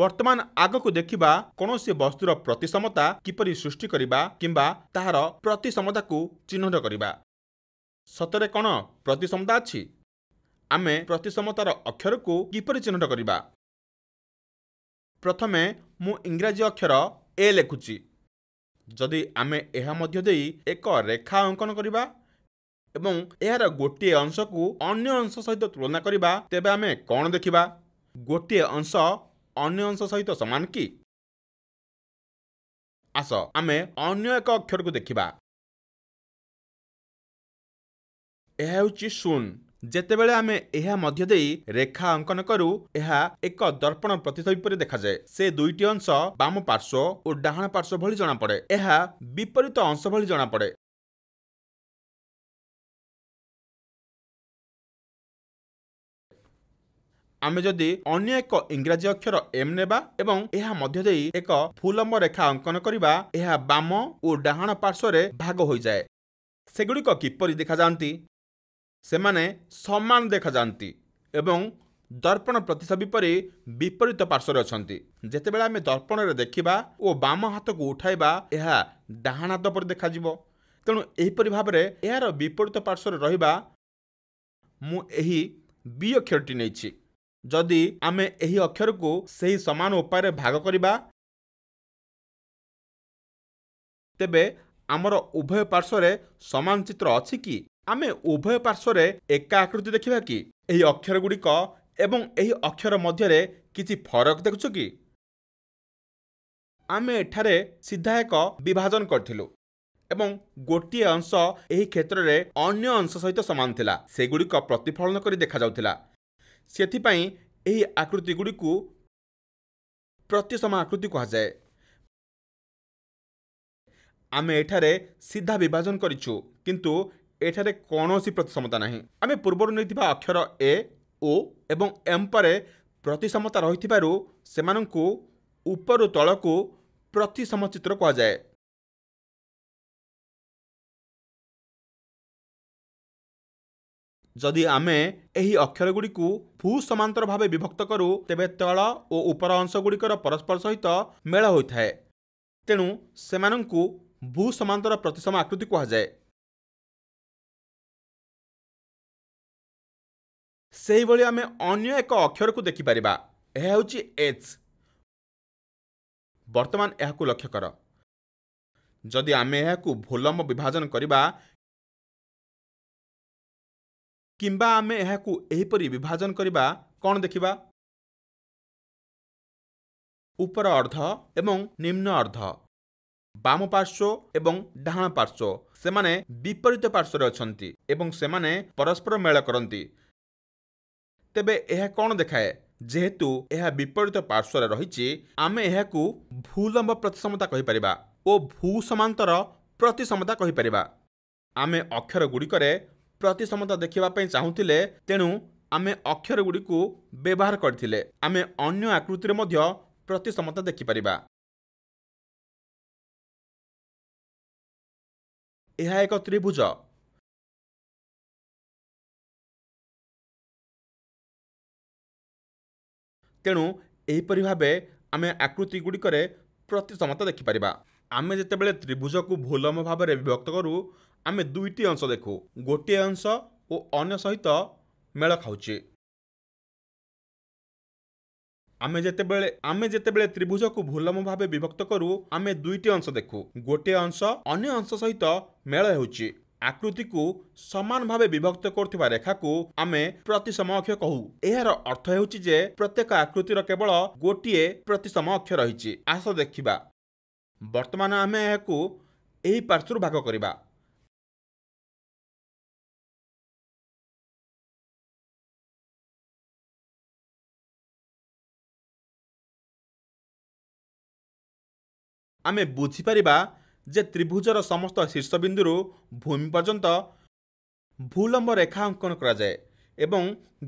ବର୍ତ୍ତମାନ ଆଗକୁ ଦେଖିବା କୌଣସି ବସ୍ତୁର ପ୍ରତିସମତା କିପରି ସୃଷ୍ଟି କରିବା କିମ୍ବା ତାହାର ପ୍ରତିସମତାକୁ ଚିହ୍ନଟ କରିବା ସତରେ କ'ଣ ପ୍ରତିସମତା ଅଛି ଆମେ ପ୍ରତିସମତାର ଅକ୍ଷରକୁ କିପରି ଚିହ୍ନଟ କରିବା ପ୍ରଥମେ ମୁଁ ଇଂରାଜୀ ଅକ୍ଷର ଏ ଲେଖୁଛି ଯଦି ଆମେ ଏହା ମଧ୍ୟ ଦେଇ ଏକ ରେଖା ଅଙ୍କନ କରିବା ଏବଂ ଏହାର ଗୋଟିଏ ଅଂଶକୁ ଅନ୍ୟ ଅଂଶ ସହିତ ତୁଳନା କରିବା ତେବେ ଆମେ କ'ଣ ଦେଖିବା ଗୋଟିଏ ଅଂଶ ଅନ୍ୟ ଅଂଶ ସହିତ ସମାନ କି ଆସ ଆମେ ଅନ୍ୟ ଏକ ଅକ୍ଷରକୁ ଦେଖିବା ଏହା ହେଉଛି ଶୂନ ଯେତେବେଳେ ଆମେ ଏହା ମଧ୍ୟ ଦେଇ ରେଖା ଅଙ୍କନ କରୁ ଏହା ଏକ ଦର୍ପଣ ପ୍ରତିଥବି ପରି ଦେଖାଯାଏ ସେ ଦୁଇଟି ଅଂଶ ବାମ ପାର୍ଶ୍ୱ ଓ ଡାହାଣ ପାର୍ଶ୍ୱ ଭଳି ଜଣାପଡ଼େ ଏହା ବିପରୀତ ଅଂଶ ଭଳି ଜଣାପଡ଼େ ଆମେ ଯଦି ଅନ୍ୟ ଏକ ଇଂରାଜୀ ଅକ୍ଷର ଏମ୍ ନେବା ଏବଂ ଏହା ମଧ୍ୟ ଦେଇ ଏକ ଫୁଲମ୍ବ ରେଖା ଅଙ୍କନ କରିବା ଏହା ବାମ ଓ ଡାହାଣ ପାର୍ଶ୍ୱରେ ଭାଗ ହୋଇଯାଏ ସେଗୁଡ଼ିକ କିପରି ଦେଖାଯାଆନ୍ତି ସେମାନେ ସମାନ ଦେଖାଯାଆନ୍ତି ଏବଂ ଦର୍ପଣ ପ୍ରତିଛବି ପରି ବିପରୀତ ପାର୍ଶ୍ୱରେ ଅଛନ୍ତି ଯେତେବେଳେ ଆମେ ଦର୍ପଣରେ ଦେଖିବା ଓ ବାମ ହାତକୁ ଉଠାଇବା ଏହା ଡାହାଣ ହାତ ପରି ଦେଖାଯିବ ତେଣୁ ଏହିପରି ଭାବରେ ଏହାର ବିପରୀତ ପାର୍ଶ୍ୱରେ ରହିବା ମୁଁ ଏହି ବି ଅକ୍ଷରଟି ନେଇଛି ଯଦି ଆମେ ଏହି ଅକ୍ଷରକୁ ସେହି ସମାନ ଉପାୟରେ ଭାଗ କରିବା ତେବେ ଆମର ଉଭୟ ପାର୍ଶ୍ୱରେ ସମାନ ଚିତ୍ର ଅଛି କି ଆମେ ଉଭୟ ପାର୍ଶ୍ୱରେ ଏକା ଆକୃତି ଦେଖିବା କି ଏହି ଅକ୍ଷର ଗୁଡ଼ିକ ଏବଂ ଏହି ଅକ୍ଷର ମଧ୍ୟରେ କିଛି ଫରକ ଦେଖୁଛୁ କି ଆମେ ଏଠାରେ ସିଧା ଏକ ବିଭାଜନ କରିଥିଲୁ ଏବଂ ଗୋଟିଏ ଅଂଶ ଏହି କ୍ଷେତ୍ରରେ ଅନ୍ୟ ଅଂଶ ସହିତ ସମାନ ଥିଲା ସେଗୁଡ଼ିକ ପ୍ରତିଫଳନ କରି ଦେଖାଯାଉଥିଲା ସେଥିପାଇଁ ଏହି ଆକୃତିଗୁଡ଼ିକୁ ପ୍ରତ୍ୟସମ ଆକୃତି କୁହାଯାଏ ଆମେ ଏଠାରେ ସିଧା ବିଭାଜନ କରିଛୁ କିନ୍ତୁ ଏଠାରେ କୌଣସି ପ୍ରତିସମତା ନାହିଁ ଆମେ ପୂର୍ବରୁ ନେଇଥିବା ଅକ୍ଷର ଏ ଓ ଏବଂ ଏମ୍ ପରେ ପ୍ରତିସମତା ରହିଥିବାରୁ ସେମାନଙ୍କୁ ଉପରୁ ତଳକୁ ପ୍ରତିସମ ଚିତ୍ର କୁହାଯାଏ ଯଦି ଆମେ ଏହି ଅକ୍ଷରଗୁଡ଼ିକୁ ଭୂ ସମାନ୍ତର ଭାବେ ବିଭକ୍ତ କରୁ ତେବେ ତୈଳ ଓ ଉପର ଅଂଶଗୁଡ଼ିକର ପରସ୍ପର ସହିତ ମେଳ ହୋଇଥାଏ ତେଣୁ ସେମାନଙ୍କୁ ଭୂ ସମାନ୍ତର ପ୍ରତିସମ ଆକୃତି କୁହାଯାଏ ସେହିଭଳି ଆମେ ଅନ୍ୟ ଏକ ଅକ୍ଷରକୁ ଦେଖିପାରିବା ଏହା ହେଉଛି ଏଚ୍ ବର୍ତ୍ତମାନ ଏହାକୁ ଲକ୍ଷ୍ୟ କର ଯଦି ଆମେ ଏହାକୁ ଭୁଲମ୍ବ ବିଭାଜନ କରିବା କିମ୍ବା ଆମେ ଏହାକୁ ଏହିପରି ବିଭାଜନ କରିବା କ'ଣ ଦେଖିବା ଉପର ଅର୍ଧ ଏବଂ ନିମ୍ନ ଅର୍ଧ ବାମ ପାର୍ଶ୍ୱ ଏବଂ ଡାହାଣ ପାର୍ଶ୍ୱ ସେମାନେ ବିପରୀତ ପାର୍ଶ୍ୱରେ ଅଛନ୍ତି ଏବଂ ସେମାନେ ପରସ୍ପର ମେଳ କରନ୍ତି ତେବେ ଏହା କ'ଣ ଦେଖାଏ ଯେହେତୁ ଏହା ବିପରୀତ ପାର୍ଶ୍ୱରେ ରହିଛି ଆମେ ଏହାକୁ ଭୂଲମ୍ବ ପ୍ରତିସମତା କହିପାରିବା ଓ ଭୂ ସମାନ୍ତର ପ୍ରତିସମତା କହିପାରିବା ଆମେ ଅକ୍ଷର ଗୁଡ଼ିକରେ ପ୍ରତିସମତା ଦେଖିବା ପାଇଁ ଚାହୁଁଥିଲେ ତେଣୁ ଆମେ ଅକ୍ଷର ଗୁଡ଼ିକୁ ବ୍ୟବହାର କରିଥିଲେ ଆମେ ଅନ୍ୟ ଆକୃତିରେ ମଧ୍ୟ ପ୍ରତିସମତା ଦେଖିପାରିବା ଏହା ଏକ ତ୍ରିଭୁଜ ତେଣୁ ଏହିପରି ଭାବେ ଆମେ ଆକୃତି ଆକୃତିଗୁଡ଼ିକରେ ପ୍ରତିସମତା ଦେଖିପାରିବା ଆମେ ଯେତେବେଳେ ତ୍ରିଭୁଜକୁ ଭୁଲମ ଭାବରେ ବିଭକ୍ତ କରୁ ଆମେ ଦୁଇଟି ଅଂଶ ଦେଖୁ ଗୋଟିଏ ଅଂଶ ଓ ଅନ୍ୟ ସହିତ ମେଳ ଖାଉଛି ଆମେ ଯେତେବେଳେ ଆମେ ଯେତେବେଳେ ତ୍ରିଭୁଜକୁ ଭୁଲମ ଭାବେ ବିଭକ୍ତ କରୁ ଆମେ ଦୁଇଟି ଅଂଶ ଦେଖୁ ଗୋଟିଏ ଅଂଶ ଅନ୍ୟ ଅଂଶ ସହିତ ମେଳ ହେଉଛି ଆକୃତିକୁ ସମାନ ଭାବେ ବିଭକ୍ତ କରୁଥିବା ରେଖାକୁ ଆମେ ପ୍ରତିସମ ଅକ୍ଷ କହୁ ଏହାର ଅର୍ଥ ହେଉଛି ଯେ ପ୍ରତ୍ୟେକ ଆକୃତିର କେବଳ ଗୋଟିଏ ପ୍ରତିସମ ଅକ୍ଷ ରହିଛି ଆସ ଦେଖିବା ବର୍ତ୍ତମାନ ଆମେ ଏହାକୁ ଏହି ପାର୍ଶ୍ୱରୁ ଭାଗ କରିବା ଆମେ ବୁଝିପାରିବା ଯେ ତ୍ରିଭୁଜର ସମସ୍ତ ଶୀର୍ଷବିନ୍ଦୁରୁ ଭୂମି ପର୍ଯ୍ୟନ୍ତ ଭୂଲମ୍ବ ରେଖା ଅଙ୍କନ କରାଯାଏ ଏବଂ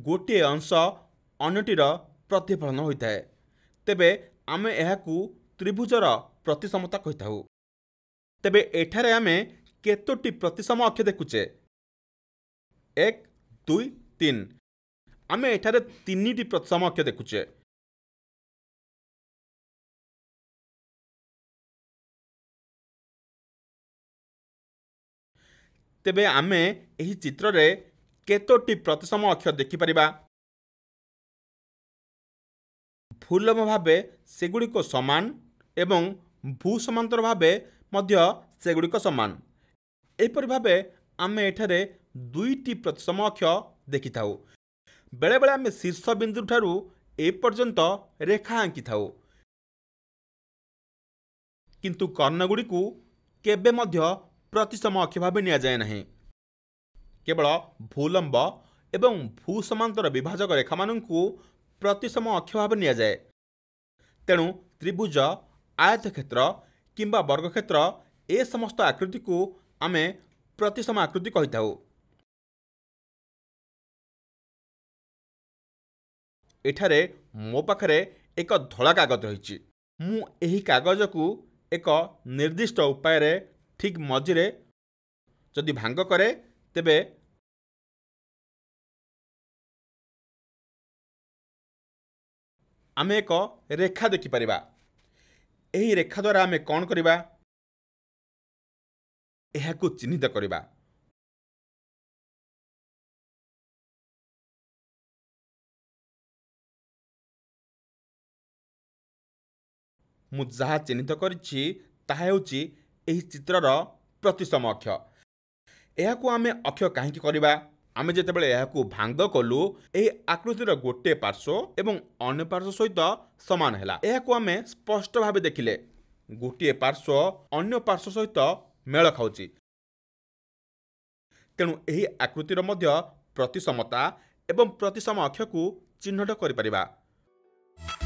ଗୋଟିଏ ଅଂଶ ଅନ୍ୟଟିର ପ୍ରତିଫଳନ ହୋଇଥାଏ ତେବେ ଆମେ ଏହାକୁ ତ୍ରିଭୁଜର ପ୍ରତିସମତା କହିଥାଉ ତେବେ ଏଠାରେ ଆମେ କେତୋଟି ପ୍ରତିସମ ଅକ୍ଷ ଦେଖୁଛେ ଏକ ଦୁଇ ତିନି ଆମେ ଏଠାରେ ତିନିଟି ପ୍ରତିସମ ଅକ୍ଷ ଦେଖୁଛେ ତେବେ ଆମେ ଏହି ଚିତ୍ରରେ କେତୋଟି ପ୍ରତିସମ ଅକ୍ଷ ଦେଖିପାରିବା ଭୁଲମ ଭାବେ ସେଗୁଡ଼ିକ ସମାନ ଏବଂ ଭୂ ସମାନ୍ତର ଭାବେ ମଧ୍ୟ ସେଗୁଡ଼ିକ ସମାନ ଏହିପରି ଭାବେ ଆମେ ଏଠାରେ ଦୁଇଟି ପ୍ରତିସମ ଅକ୍ଷ ଦେଖିଥାଉ ବେଳେବେଳେ ଆମେ ଶୀର୍ଷ ବିନ୍ଦୁଠାରୁ ଏପର୍ଯ୍ୟନ୍ତ ରେଖା ଆଙ୍କିଥାଉ କିନ୍ତୁ କର୍ଣ୍ଣଗୁଡ଼ିକୁ କେବେ ମଧ୍ୟ ପ୍ରତିଶମ ଅକ୍ଷ ଭାବେ ନିଆଯାଏ ନାହିଁ କେବଳ ଭୂଲମ୍ବ ଏବଂ ଭୂ ସମାନ୍ତର ବିଭାଜକ ରେଖାମାନଙ୍କୁ ପ୍ରତିଶମ ଅକ୍ଷ ଭାବେ ନିଆଯାଏ ତେଣୁ ତ୍ରିଭୁଜ ଆୟତ କ୍ଷେତ୍ର କିମ୍ବା ବର୍ଗକ୍ଷେତ୍ର ଏ ସମସ୍ତ ଆକୃତିକୁ ଆମେ ପ୍ରତିସମ ଆକୃତି କହିଥାଉ ଏଠାରେ ମୋ ପାଖରେ ଏକ ଧଳା କାଗଜ ରହିଛି ମୁଁ ଏହି କାଗଜକୁ ଏକ ନିର୍ଦ୍ଦିଷ୍ଟ ଉପାୟରେ ଠିକ୍ ମଝିରେ ଯଦି ଭାଙ୍ଗ କରେ ତେବେ ଆମେ ଏକ ରେଖା ଦେଖିପାରିବା ଏହି ରେଖା ଦ୍ୱାରା ଆମେ କ'ଣ କରିବା ଏହାକୁ ଚିହ୍ନିତ କରିବା ମୁଁ ଯାହା ଚିହ୍ନିତ କରିଛି ତାହା ହେଉଛି ଏହି ଚିତ୍ରର ପ୍ରତିସମ ଅକ୍ଷ ଏହାକୁ ଆମେ ଅକ୍ଷ କାହିଁକି କରିବା ଆମେ ଯେତେବେଳେ ଏହାକୁ ଭାଙ୍ଗ କଲୁ ଏହି ଆକୃତିର ଗୋଟିଏ ପାର୍ଶ୍ୱ ଏବଂ ଅନ୍ୟ ପାର୍ଶ୍ୱ ସହିତ ସମାନ ହେଲା ଏହାକୁ ଆମେ ସ୍ପଷ୍ଟ ଭାବେ ଦେଖିଲେ ଗୋଟିଏ ପାର୍ଶ୍ୱ ଅନ୍ୟ ପାର୍ଶ୍ୱ ସହିତ ମେଳ ଖାଉଛି ତେଣୁ ଏହି ଆକୃତିର ମଧ୍ୟ ପ୍ରତିସମତା ଏବଂ ପ୍ରତିସମ ଅକ୍ଷକୁ ଚିହ୍ନଟ କରିପାରିବା